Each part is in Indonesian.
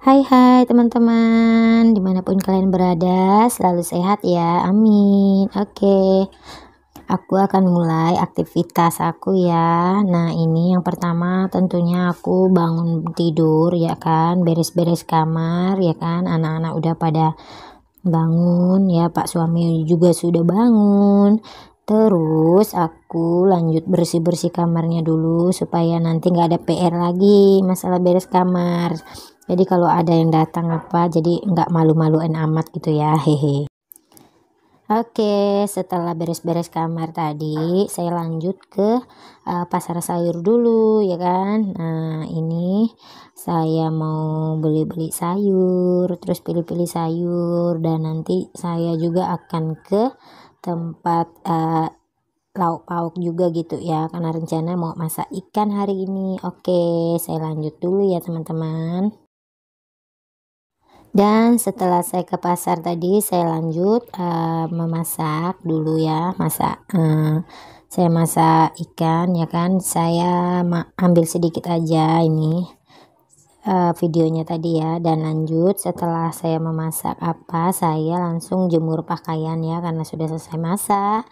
Hai hai teman-teman, dimanapun kalian berada, selalu sehat ya, amin. Oke, okay. aku akan mulai aktivitas aku ya. Nah ini yang pertama tentunya aku bangun tidur ya kan, beres-beres kamar ya kan, anak-anak udah pada bangun ya, pak suami juga sudah bangun. Terus aku lanjut bersih-bersih kamarnya dulu supaya nanti nggak ada PR lagi masalah beres kamar jadi kalau ada yang datang apa jadi nggak malu-maluin amat gitu ya hehe Oke, setelah beres-beres kamar tadi, saya lanjut ke uh, pasar sayur dulu, ya kan? Nah, ini saya mau beli-beli sayur, terus pilih-pilih sayur, dan nanti saya juga akan ke tempat uh, lauk pauk juga gitu ya, karena rencana mau masak ikan hari ini. Oke, saya lanjut dulu ya, teman-teman. Dan setelah saya ke pasar tadi, saya lanjut uh, memasak dulu ya, masak. Uh, saya masak ikan ya kan. Saya ambil sedikit aja ini uh, videonya tadi ya. Dan lanjut setelah saya memasak apa, saya langsung jemur pakaian ya karena sudah selesai masak.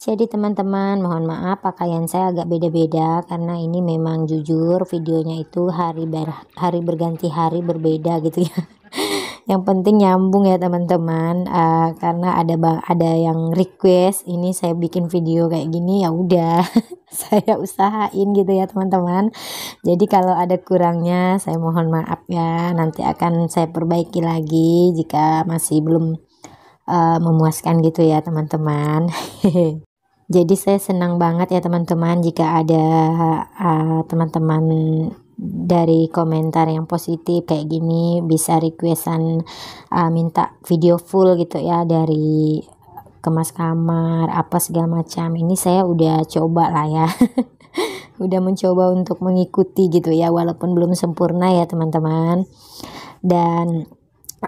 Jadi teman-teman mohon maaf pakaian saya agak beda-beda karena ini memang jujur videonya itu hari ber hari berganti hari berbeda gitu ya yang penting nyambung ya teman-teman uh, karena ada bang ada yang request ini saya bikin video kayak gini ya udah saya usahain gitu ya teman-teman jadi kalau ada kurangnya saya mohon maaf ya nanti akan saya perbaiki lagi jika masih belum uh, memuaskan gitu ya teman-teman jadi saya senang banget ya teman-teman jika ada eh, teman-teman uh, teman -teman dari komentar yang positif kayak gini bisa requestan uh, minta video full gitu ya dari kemas kamar apa segala macam ini saya udah coba lah ya udah mencoba untuk mengikuti gitu ya walaupun belum sempurna ya teman-teman dan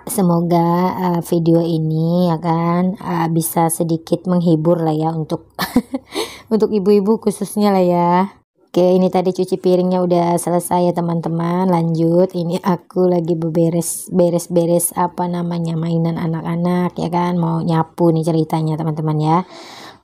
semoga uh, video ini ya kan uh, bisa sedikit menghibur lah ya untuk untuk ibu-ibu khususnya lah ya Oke, ini tadi cuci piringnya udah selesai ya teman-teman. Lanjut, ini aku lagi beberes beres-beres apa namanya mainan anak-anak ya kan, mau nyapu nih ceritanya teman-teman ya.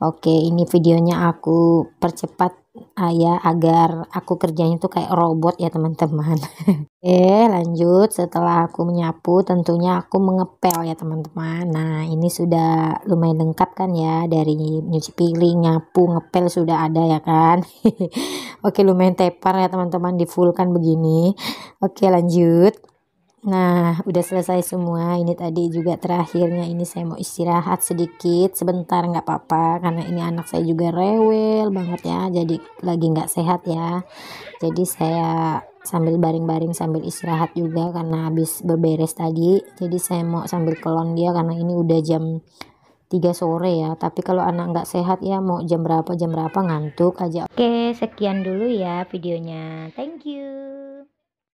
Oke, ini videonya aku percepat ah, ya agar aku kerjanya tuh kayak robot ya teman-teman. Oke, lanjut setelah aku menyapu tentunya aku mengepel ya teman-teman. Nah, ini sudah lumayan lengkap kan ya dari nyuci piring, nyapu, ngepel sudah ada ya kan. Oke, lumayan tepar ya teman-teman di full kan begini. Oke, lanjut. Nah, udah selesai semua. Ini tadi juga terakhirnya ini saya mau istirahat sedikit, sebentar nggak apa-apa karena ini anak saya juga rewel banget ya, jadi lagi nggak sehat ya. Jadi saya sambil baring-baring sambil istirahat juga karena habis berberes tadi. Jadi saya mau sambil kelon dia karena ini udah jam 3 sore ya tapi kalau anak nggak sehat ya mau jam berapa jam berapa ngantuk aja oke sekian dulu ya videonya thank you